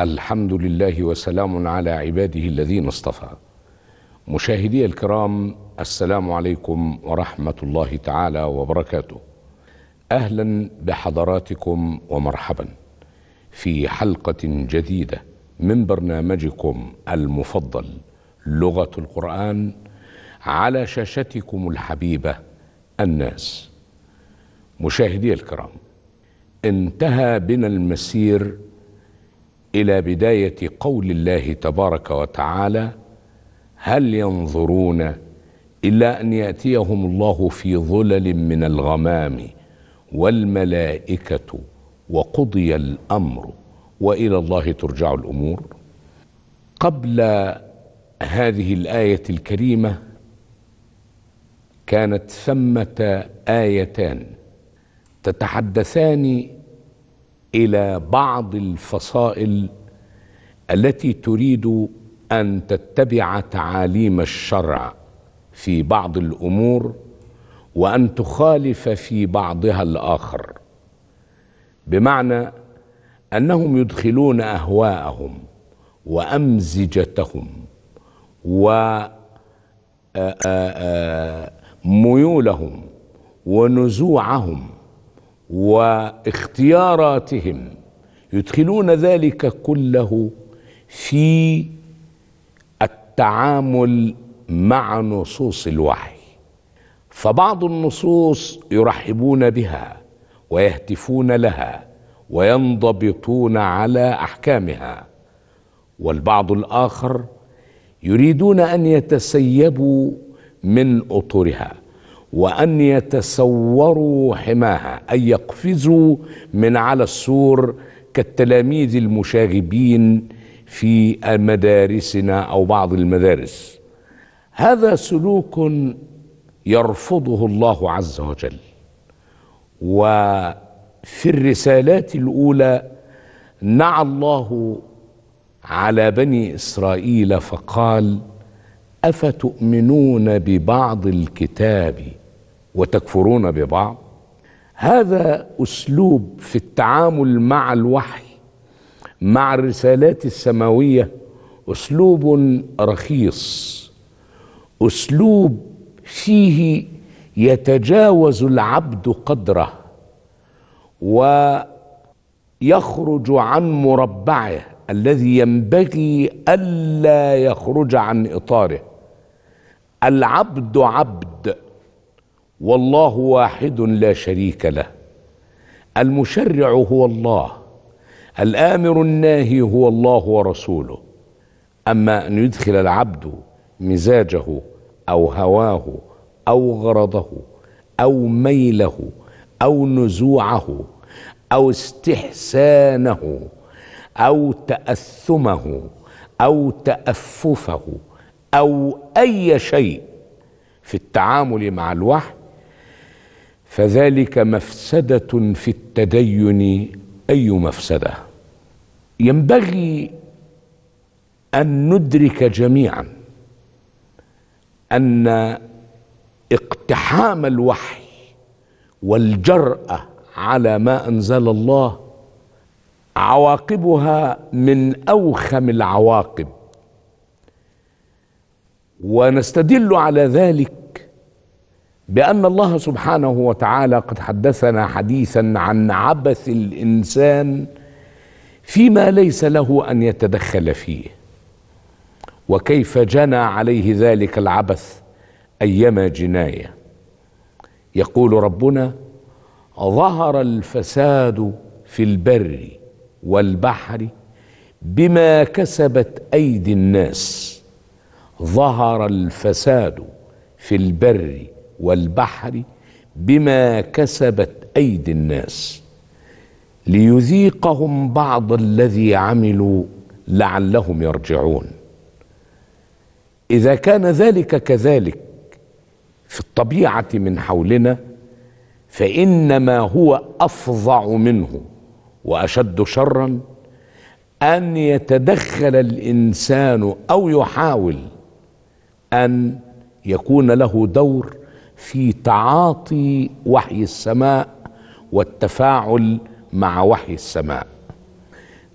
الحمد لله وسلام على عباده الذين اصطفى مشاهدي الكرام السلام عليكم ورحمة الله تعالى وبركاته أهلا بحضراتكم ومرحبا في حلقة جديدة من برنامجكم المفضل لغة القرآن على شاشتكم الحبيبة الناس مشاهدي الكرام انتهى بنا المسير الى بدايه قول الله تبارك وتعالى هل ينظرون الا ان ياتيهم الله في ظلل من الغمام والملائكه وقضي الامر والى الله ترجع الامور قبل هذه الايه الكريمه كانت ثمه ايتان تتحدثان الى بعض الفصائل التي تريد ان تتبع تعاليم الشرع في بعض الامور وان تخالف في بعضها الاخر بمعنى انهم يدخلون اهواءهم وامزجتهم وميولهم آه، آه، آه، ونزوعهم واختياراتهم يدخلون ذلك كله في التعامل مع نصوص الوحي فبعض النصوص يرحبون بها ويهتفون لها وينضبطون على احكامها والبعض الاخر يريدون ان يتسيبوا من اطرها وأن يتسوروا حماها أي يقفزوا من على السور كالتلاميذ المشاغبين في مدارسنا أو بعض المدارس هذا سلوك يرفضه الله عز وجل وفي الرسالات الأولى نعى الله على بني إسرائيل فقال أفتؤمنون ببعض الكتاب وتكفرون ببعض هذا اسلوب في التعامل مع الوحي مع الرسالات السماويه اسلوب رخيص اسلوب فيه يتجاوز العبد قدره ويخرج عن مربعه الذي ينبغي الا يخرج عن اطاره العبد عبد والله واحد لا شريك له المشرع هو الله الامر الناهي هو الله ورسوله اما ان يدخل العبد مزاجه او هواه او غرضه او ميله او نزوعه او استحسانه او تاثمه او تاففه او اي شيء في التعامل مع الوحي فذلك مفسده في التدين اي مفسده ينبغي ان ندرك جميعا ان اقتحام الوحي والجراه على ما انزل الله عواقبها من اوخم العواقب ونستدل على ذلك بأن الله سبحانه وتعالى قد حدثنا حديثا عن عبث الإنسان فيما ليس له أن يتدخل فيه وكيف جنى عليه ذلك العبث أيما جناية يقول ربنا ظهر الفساد في البر والبحر بما كسبت أيدي الناس ظهر الفساد في البر والبحر بما كسبت ايدي الناس ليذيقهم بعض الذي عملوا لعلهم يرجعون اذا كان ذلك كذلك في الطبيعه من حولنا فانما هو افظع منه واشد شرا ان يتدخل الانسان او يحاول ان يكون له دور في تعاطي وحي السماء والتفاعل مع وحي السماء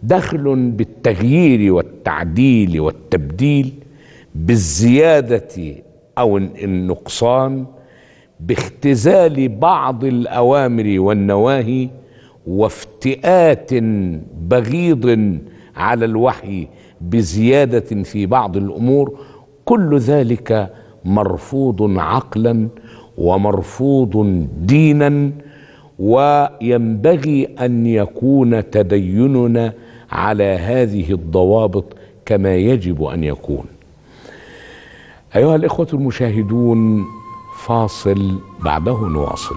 دخل بالتغيير والتعديل والتبديل بالزياده او النقصان باختزال بعض الاوامر والنواهي وافتئات بغيض على الوحي بزياده في بعض الامور كل ذلك مرفوض عقلا ومرفوض دينا وينبغي ان يكون تديننا على هذه الضوابط كما يجب ان يكون ايها الاخوه المشاهدون فاصل بعده نواصل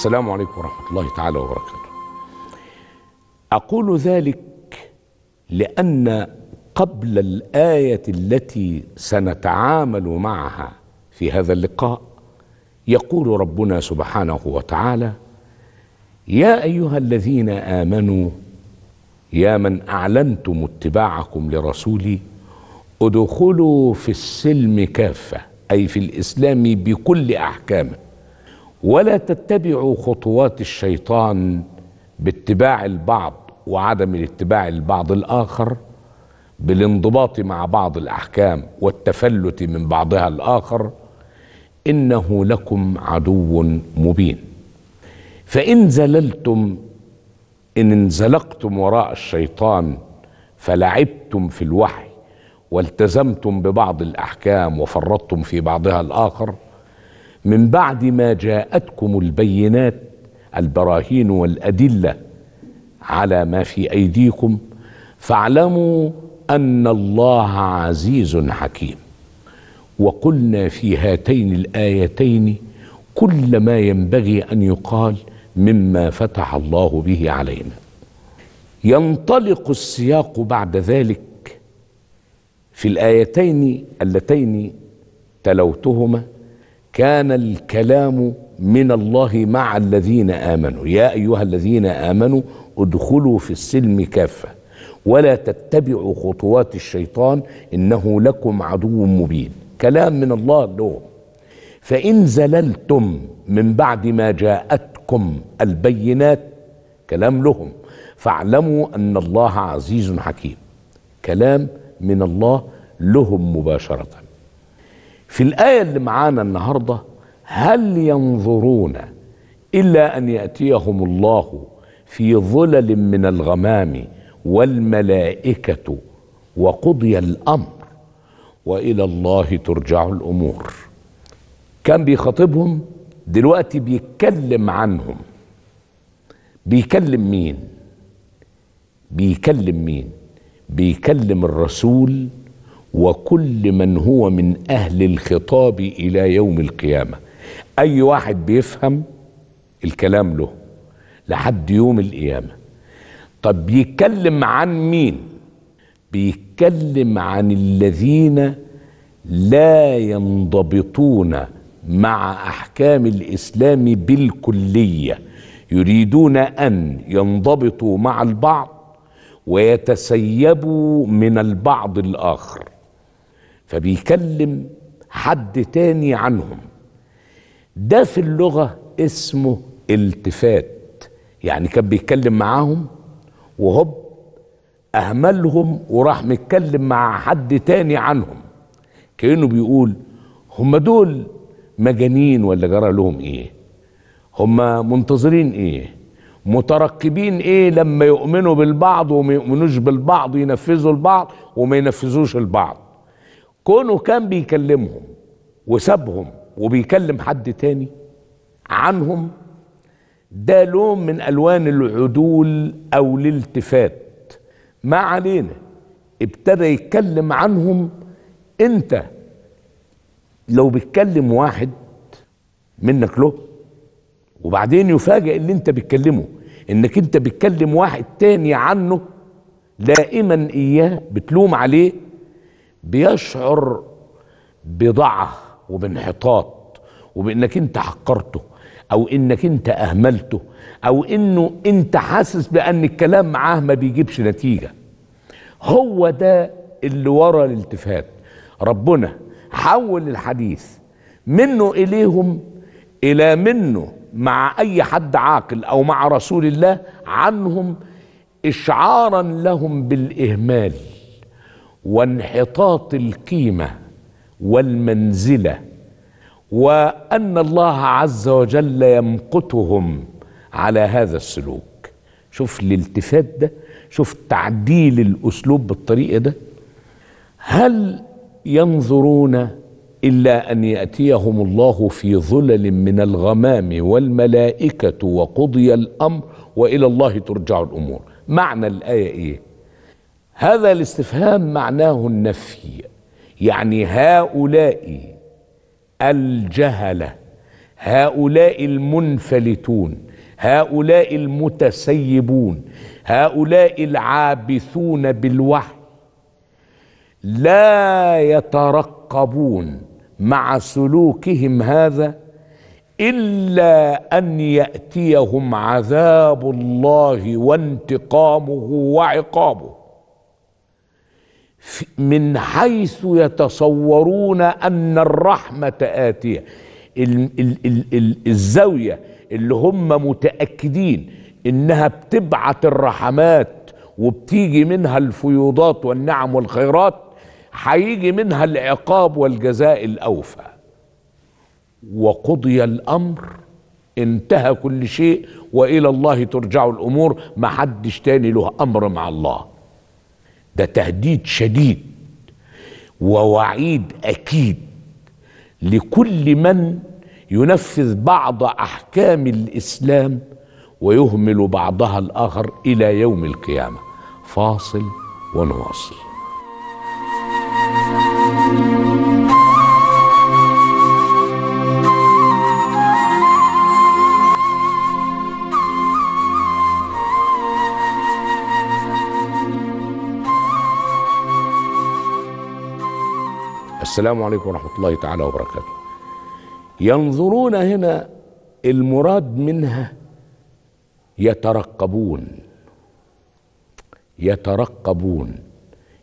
السلام عليكم ورحمه الله تعالى وبركاته اقول ذلك لان قبل الايه التي سنتعامل معها في هذا اللقاء يقول ربنا سبحانه وتعالى يا ايها الذين امنوا يا من اعلنتم اتباعكم لرسولي ادخلوا في السلم كافه اي في الاسلام بكل احكامه ولا تتبعوا خطوات الشيطان باتباع البعض وعدم الاتباع البعض الاخر بالانضباط مع بعض الاحكام والتفلت من بعضها الاخر انه لكم عدو مبين فان زللتم ان انزلقتم وراء الشيطان فلعبتم في الوحي والتزمتم ببعض الاحكام وفرطتم في بعضها الاخر من بعد ما جاءتكم البينات البراهين والادله على ما في ايديكم فاعلموا ان الله عزيز حكيم وقلنا في هاتين الايتين كل ما ينبغي ان يقال مما فتح الله به علينا ينطلق السياق بعد ذلك في الايتين اللتين تلوتهما كان الكلام من الله مع الذين امنوا يا ايها الذين امنوا ادخلوا في السلم كافه ولا تتبعوا خطوات الشيطان انه لكم عدو مبين كلام من الله لهم فان زللتم من بعد ما جاءتكم البينات كلام لهم فاعلموا ان الله عزيز حكيم كلام من الله لهم مباشره في الآية اللي معانا النهاردة هل ينظرون إلا أن يأتيهم الله في ظلل من الغمام والملائكة وقضي الأمر وإلى الله ترجع الأمور كان بيخاطبهم دلوقتي بيتكلم عنهم بيكلم مين بيكلم مين بيكلم الرسول وكل من هو من أهل الخطاب إلى يوم القيامة أي واحد بيفهم الكلام له لحد يوم القيامة طب بيتكلم عن مين بيتكلم عن الذين لا ينضبطون مع أحكام الإسلام بالكلية يريدون أن ينضبطوا مع البعض ويتسيبوا من البعض الآخر فبيكلم حد تاني عنهم ده في اللغة اسمه التفات يعني كان بيتكلم معاهم وهب أهملهم وراح متكلم مع حد تاني عنهم كأنه بيقول هم دول مجانين ولا جرى لهم ايه هم منتظرين ايه مترقبين ايه لما يؤمنوا بالبعض وما يؤمنوش بالبعض ينفذوا البعض وما ينفذوش البعض كونه كان بيكلمهم وسابهم وبيكلم حد تاني عنهم ده لون من الوان العدول او الالتفات ما علينا ابتدى يتكلم عنهم انت لو بتكلم واحد منك له وبعدين يفاجئ اللي انت بتكلمه انك انت بتكلم واحد تاني عنه دائما اياه بتلوم عليه بيشعر بضعف وبانحطاط وبانك انت حقرته او انك انت اهملته او انه انت حاسس بان الكلام معاه ما بيجيبش نتيجه هو ده اللي ورا الالتفات ربنا حول الحديث منه اليهم الى منه مع اي حد عاقل او مع رسول الله عنهم اشعارا لهم بالاهمال وانحطاط القيمه والمنزله وان الله عز وجل يمقتهم على هذا السلوك شوف الالتفات ده شوف تعديل الاسلوب بالطريقه ده هل ينظرون الا ان ياتيهم الله في ظلل من الغمام والملائكه وقضي الامر والى الله ترجع الامور معنى الايه ايه هذا الاستفهام معناه النفي يعني هؤلاء الجهله هؤلاء المنفلتون هؤلاء المتسيبون هؤلاء العابثون بالوحي لا يترقبون مع سلوكهم هذا الا ان ياتيهم عذاب الله وانتقامه وعقابه من حيث يتصورون ان الرحمه اتيه ال ال ال ال الزاويه اللي هم متاكدين انها بتبعت الرحمات وبتيجي منها الفيوضات والنعم والخيرات هيجي منها العقاب والجزاء الاوفى وقضي الامر انتهى كل شيء والى الله ترجع الامور ما حدش تاني له امر مع الله ده تهديد شديد ووعيد اكيد لكل من ينفذ بعض احكام الاسلام ويهمل بعضها الاخر الى يوم القيامه فاصل ونواصل السلام عليكم ورحمة الله تعالى وبركاته ينظرون هنا المراد منها يترقبون يترقبون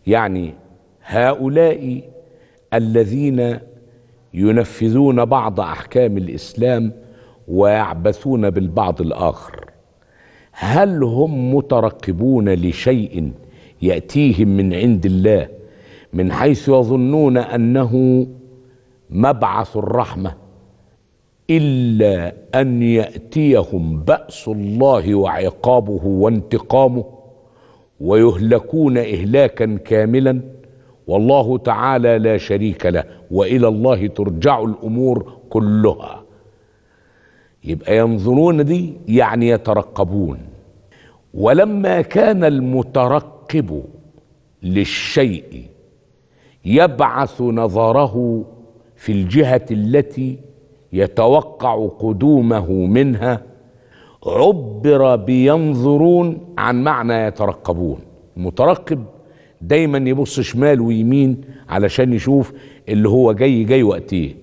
يعني هؤلاء الذين ينفذون بعض احكام الاسلام ويعبثون بالبعض الاخر هل هم مترقبون لشيء ياتيهم من عند الله من حيث يظنون انه مبعث الرحمه الا ان ياتيهم باس الله وعقابه وانتقامه ويهلكون اهلاكا كاملا والله تعالى لا شريك له والى الله ترجع الامور كلها يبقى ينظرون دي يعني يترقبون ولما كان المترقب للشيء يبعث نظره في الجهة التي يتوقع قدومه منها عبر بينظرون عن معنى يترقبون المترقب دايما يبص شمال ويمين علشان يشوف اللي هو جاي جاي وقت ايه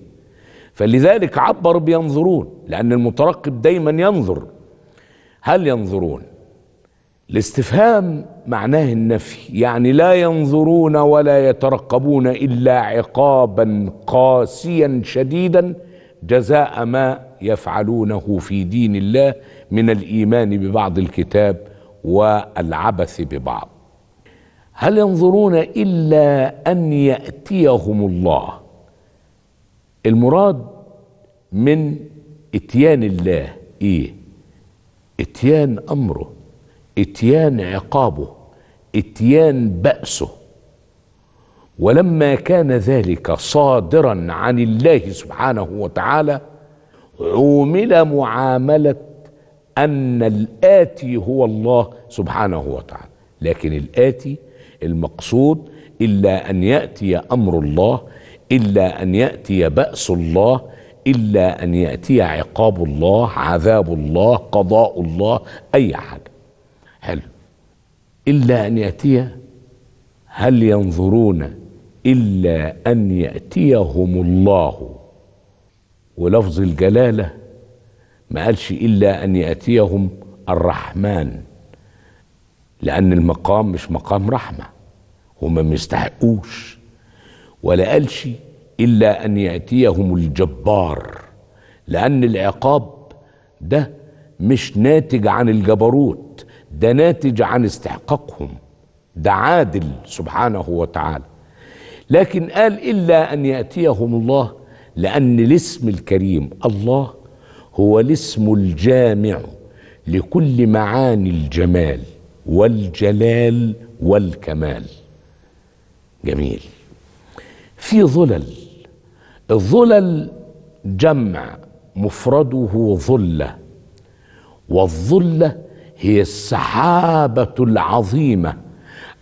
فلذلك عبر بينظرون لان المترقب دايما ينظر هل ينظرون الاستفهام معناه النفي يعني لا ينظرون ولا يترقبون الا عقابا قاسيا شديدا جزاء ما يفعلونه في دين الله من الايمان ببعض الكتاب والعبث ببعض هل ينظرون الا ان ياتيهم الله المراد من اتيان الله ايه اتيان امره اتيان عقابه اتيان بأسه ولما كان ذلك صادرا عن الله سبحانه وتعالى عومل معاملة أن الآتي هو الله سبحانه وتعالى لكن الآتي المقصود إلا أن يأتي أمر الله إلا أن يأتي بأس الله إلا أن يأتي عقاب الله عذاب الله قضاء الله أي حد حلو إلا أن يأتي هل ينظرون إلا أن يأتيهم الله ولفظ الجلالة ما قالش إلا أن يأتيهم الرحمن لأن المقام مش مقام رحمة هما ما يستحقوش ولا قالش إلا أن يأتيهم الجبار لأن العقاب ده مش ناتج عن الجبروت ده ناتج عن استحقاقهم ده عادل سبحانه وتعالى لكن قال إلا أن يأتيهم الله لأن الاسم الكريم الله هو الاسم الجامع لكل معاني الجمال والجلال والكمال جميل في ظلل الظلل جمع مفرده ظله والظله هي السحابه العظيمه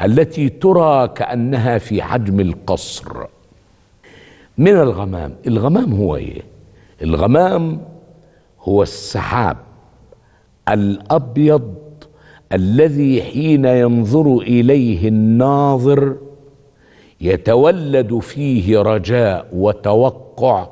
التي ترى كانها في حجم القصر من الغمام الغمام هو ايه الغمام هو السحاب الابيض الذي حين ينظر اليه الناظر يتولد فيه رجاء وتوقع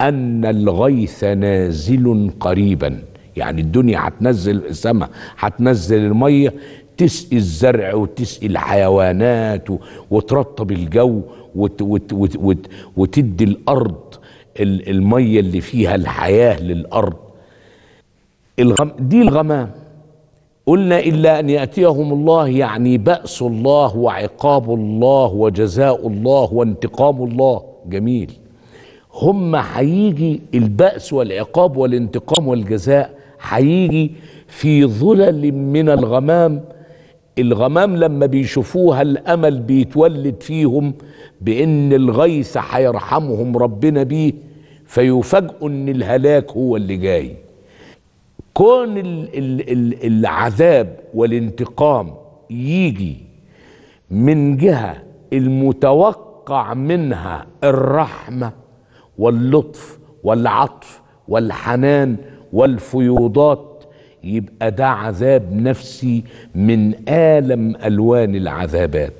ان الغيث نازل قريبا يعني الدنيا هتنزل السماء هتنزل الميه تسقي الزرع وتسقي الحيوانات وترطب الجو وت وت وت وت وتدي الارض الميه اللي فيها الحياه للارض الغم دي الغمام قلنا الا ان ياتيهم الله يعني باس الله وعقاب الله وجزاء الله وانتقام الله جميل هم هيجي الباس والعقاب والانتقام والجزاء هيجي في ظلل من الغمام الغمام لما بيشوفوها الامل بيتولد فيهم بان الغيث هيرحمهم ربنا بيه فيفاجئوا ان الهلاك هو اللي جاي كون العذاب والانتقام يجي من جهه المتوقع منها الرحمه واللطف والعطف والحنان والفيوضات يبقى ده عذاب نفسي من آلم ألوان العذابات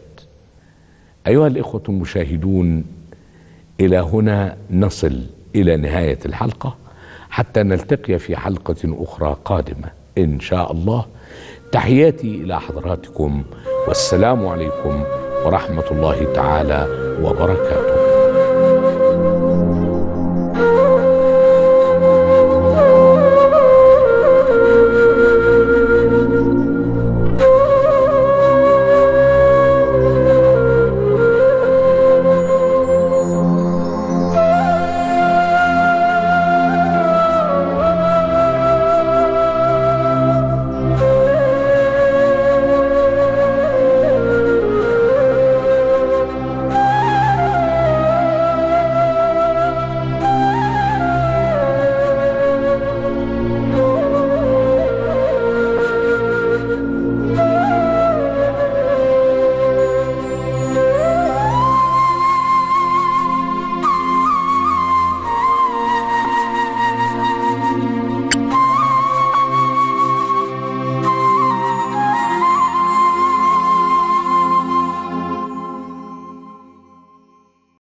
أيها الإخوة المشاهدون إلى هنا نصل إلى نهاية الحلقة حتى نلتقي في حلقة أخرى قادمة إن شاء الله تحياتي إلى حضراتكم والسلام عليكم ورحمة الله تعالى وبركاته